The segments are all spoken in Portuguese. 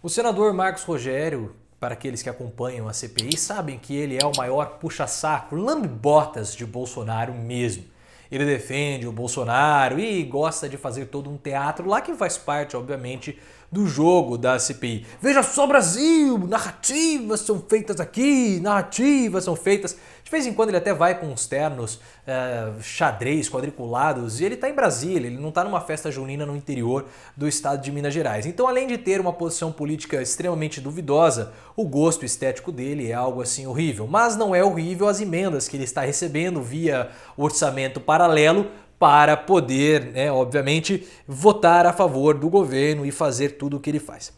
O senador Marcos Rogério, para aqueles que acompanham a CPI, sabem que ele é o maior puxa-saco, lambe-botas de Bolsonaro mesmo. Ele defende o Bolsonaro e gosta de fazer todo um teatro lá que faz parte, obviamente, do jogo da CPI. Veja só Brasil, narrativas são feitas aqui, narrativas são feitas. De vez em quando ele até vai com os ternos é, xadrez, quadriculados, e ele está em Brasília, ele não está numa festa junina no interior do estado de Minas Gerais. Então, além de ter uma posição política extremamente duvidosa, o gosto estético dele é algo assim horrível. Mas não é horrível as emendas que ele está recebendo via orçamento paralelo para poder, né, obviamente, votar a favor do governo e fazer tudo o que ele faz.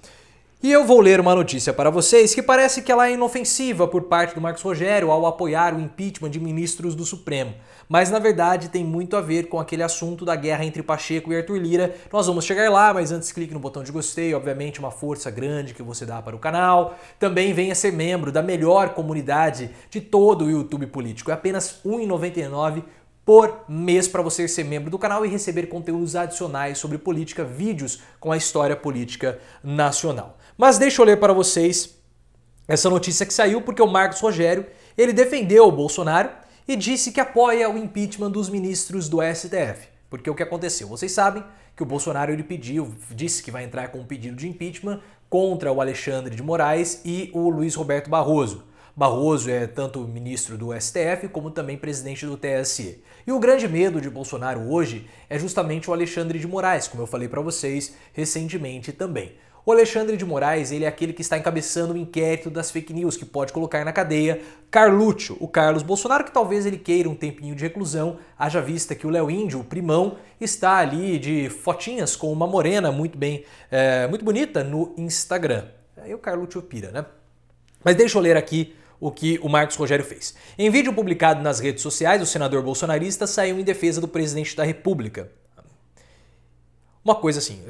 E eu vou ler uma notícia para vocês que parece que ela é inofensiva por parte do Marcos Rogério ao apoiar o impeachment de ministros do Supremo, mas na verdade tem muito a ver com aquele assunto da guerra entre Pacheco e Arthur Lira. Nós vamos chegar lá, mas antes clique no botão de gostei, obviamente uma força grande que você dá para o canal. Também venha ser membro da melhor comunidade de todo o YouTube político, é apenas R$ 1,99 por mês para você ser membro do canal e receber conteúdos adicionais sobre política, vídeos com a história política nacional. Mas deixa eu ler para vocês essa notícia que saiu porque o Marcos Rogério, ele defendeu o Bolsonaro e disse que apoia o impeachment dos ministros do STF. Porque o que aconteceu? Vocês sabem que o Bolsonaro ele pediu, disse que vai entrar com um pedido de impeachment contra o Alexandre de Moraes e o Luiz Roberto Barroso. Barroso é tanto ministro do STF como também presidente do TSE. E o grande medo de Bolsonaro hoje é justamente o Alexandre de Moraes, como eu falei para vocês recentemente também. O Alexandre de Moraes, ele é aquele que está encabeçando o inquérito das fake news, que pode colocar na cadeia Carluccio, o Carlos Bolsonaro, que talvez ele queira um tempinho de reclusão, haja vista que o Léo Índio, o primão, está ali de fotinhas com uma morena muito bem, é, muito bonita no Instagram. Aí o Carluccio pira, né? Mas deixa eu ler aqui o que o Marcos Rogério fez. Em vídeo publicado nas redes sociais, o senador bolsonarista saiu em defesa do presidente da República. Uma coisa assim,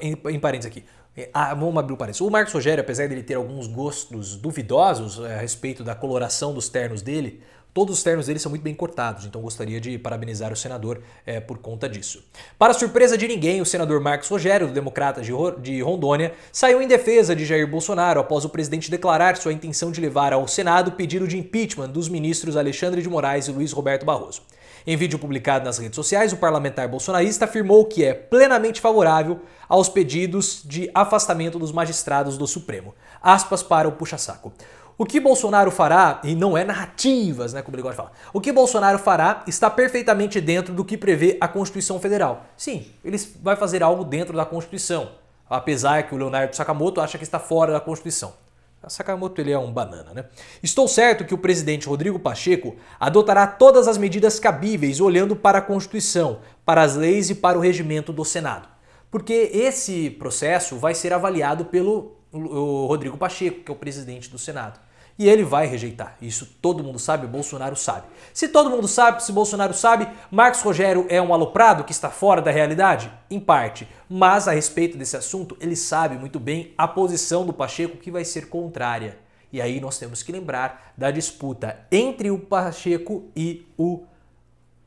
é, em parênteses aqui. É, ah, vamos abrir o parênteses. O Marcos Rogério, apesar de ele ter alguns gostos duvidosos é, a respeito da coloração dos ternos dele, Todos os ternos dele são muito bem cortados, então gostaria de parabenizar o senador é, por conta disso. Para surpresa de ninguém, o senador Marcos Rogério, do Democratas de Rondônia, saiu em defesa de Jair Bolsonaro após o presidente declarar sua intenção de levar ao Senado pedido de impeachment dos ministros Alexandre de Moraes e Luiz Roberto Barroso. Em vídeo publicado nas redes sociais, o parlamentar bolsonarista afirmou que é plenamente favorável aos pedidos de afastamento dos magistrados do Supremo. Aspas para o puxa-saco. O que Bolsonaro fará, e não é narrativas, né, como ele gosta de falar, o que Bolsonaro fará está perfeitamente dentro do que prevê a Constituição Federal. Sim, ele vai fazer algo dentro da Constituição, apesar que o Leonardo Sakamoto acha que está fora da Constituição. A ah, Sakamoto ele é um banana, né? Estou certo que o presidente Rodrigo Pacheco adotará todas as medidas cabíveis olhando para a Constituição, para as leis e para o regimento do Senado. Porque esse processo vai ser avaliado pelo Rodrigo Pacheco, que é o presidente do Senado. E ele vai rejeitar. Isso todo mundo sabe, Bolsonaro sabe. Se todo mundo sabe, se Bolsonaro sabe, Marcos Rogério é um aloprado que está fora da realidade? Em parte. Mas a respeito desse assunto, ele sabe muito bem a posição do Pacheco que vai ser contrária. E aí nós temos que lembrar da disputa entre o Pacheco e o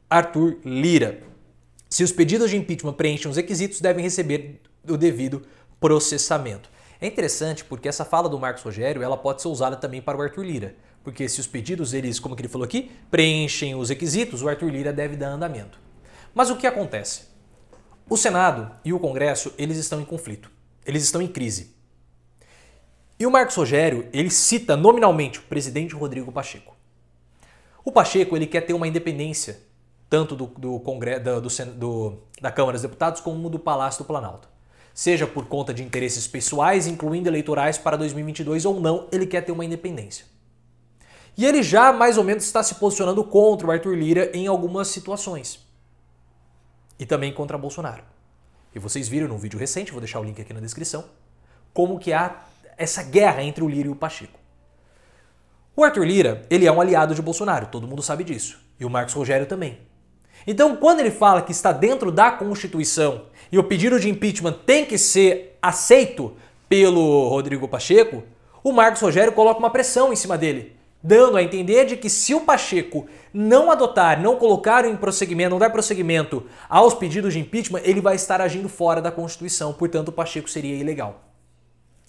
Arthur Lira. Se os pedidos de impeachment preenchem os requisitos, devem receber o devido processamento. É interessante porque essa fala do Marcos Rogério ela pode ser usada também para o Arthur Lira. Porque se os pedidos, eles, como que ele falou aqui, preenchem os requisitos, o Arthur Lira deve dar andamento. Mas o que acontece? O Senado e o Congresso, eles estão em conflito. Eles estão em crise. E o Marcos Rogério, ele cita nominalmente o presidente Rodrigo Pacheco. O Pacheco, ele quer ter uma independência tanto do, do, do, do, da Câmara dos Deputados como do Palácio do Planalto seja por conta de interesses pessoais, incluindo eleitorais para 2022 ou não, ele quer ter uma independência. E ele já mais ou menos está se posicionando contra o Arthur Lira em algumas situações. E também contra Bolsonaro. E vocês viram num vídeo recente, vou deixar o link aqui na descrição, como que há essa guerra entre o Lira e o Pacheco. O Arthur Lira, ele é um aliado de Bolsonaro, todo mundo sabe disso. E o Marcos Rogério também. Então, quando ele fala que está dentro da Constituição e o pedido de impeachment tem que ser aceito pelo Rodrigo Pacheco, o Marcos Rogério coloca uma pressão em cima dele, dando a entender de que se o Pacheco não adotar, não colocar em prosseguimento, não dar prosseguimento aos pedidos de impeachment, ele vai estar agindo fora da Constituição, portanto o Pacheco seria ilegal.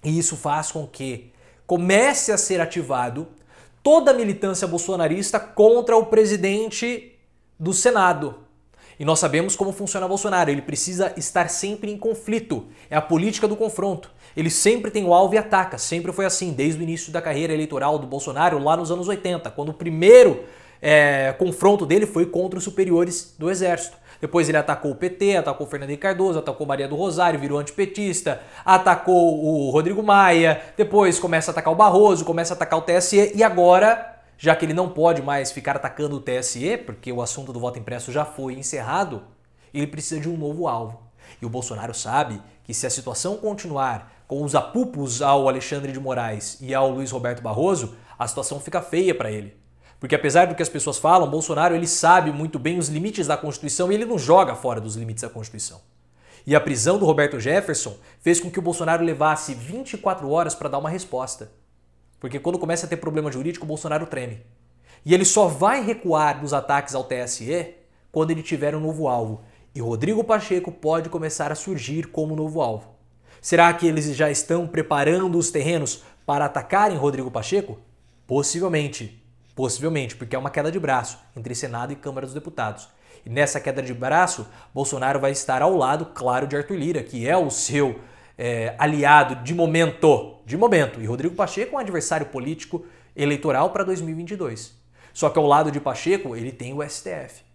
E isso faz com que comece a ser ativado toda a militância bolsonarista contra o presidente do Senado. E nós sabemos como funciona Bolsonaro, ele precisa estar sempre em conflito, é a política do confronto. Ele sempre tem o alvo e ataca, sempre foi assim, desde o início da carreira eleitoral do Bolsonaro, lá nos anos 80, quando o primeiro é, confronto dele foi contra os superiores do Exército. Depois ele atacou o PT, atacou o Fernando Cardoso, atacou Maria do Rosário, virou antipetista, atacou o Rodrigo Maia, depois começa a atacar o Barroso, começa a atacar o TSE e agora já que ele não pode mais ficar atacando o TSE, porque o assunto do voto impresso já foi encerrado, ele precisa de um novo alvo. E o Bolsonaro sabe que se a situação continuar com os apupos ao Alexandre de Moraes e ao Luiz Roberto Barroso, a situação fica feia para ele. Porque apesar do que as pessoas falam, Bolsonaro ele sabe muito bem os limites da Constituição e ele não joga fora dos limites da Constituição. E a prisão do Roberto Jefferson fez com que o Bolsonaro levasse 24 horas para dar uma resposta. Porque quando começa a ter problema jurídico, o Bolsonaro treme. E ele só vai recuar dos ataques ao TSE quando ele tiver um novo alvo. E Rodrigo Pacheco pode começar a surgir como novo alvo. Será que eles já estão preparando os terrenos para atacarem Rodrigo Pacheco? Possivelmente. Possivelmente, porque é uma queda de braço entre Senado e Câmara dos Deputados. E nessa queda de braço, Bolsonaro vai estar ao lado, claro, de Arthur Lira, que é o seu é, aliado de momento de momento, e Rodrigo Pacheco é um adversário político eleitoral para 2022. Só que ao lado de Pacheco, ele tem o STF.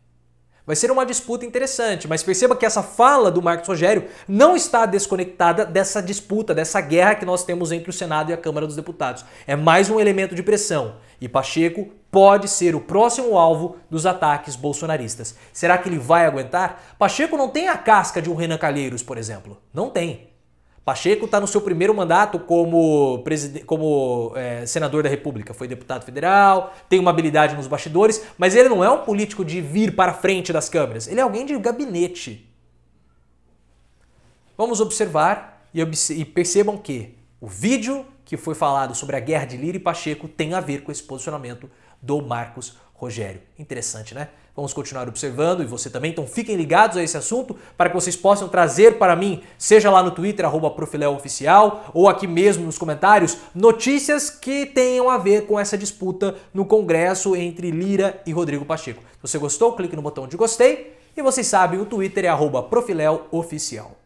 Vai ser uma disputa interessante, mas perceba que essa fala do Marcos Rogério não está desconectada dessa disputa, dessa guerra que nós temos entre o Senado e a Câmara dos Deputados. É mais um elemento de pressão e Pacheco pode ser o próximo alvo dos ataques bolsonaristas. Será que ele vai aguentar? Pacheco não tem a casca de um Renan Calheiros, por exemplo. Não tem. Pacheco está no seu primeiro mandato como, como é, senador da República, foi deputado federal, tem uma habilidade nos bastidores, mas ele não é um político de vir para frente das câmeras, ele é alguém de gabinete. Vamos observar e, e percebam que o vídeo que foi falado sobre a guerra de Lira e Pacheco tem a ver com esse posicionamento do Marcos Rogério. Interessante, né? Vamos continuar observando e você também, então fiquem ligados a esse assunto para que vocês possam trazer para mim, seja lá no Twitter, arroba Oficial, ou aqui mesmo nos comentários, notícias que tenham a ver com essa disputa no Congresso entre Lira e Rodrigo Pacheco. Se você gostou, clique no botão de gostei e vocês sabem, o Twitter é arroba Oficial.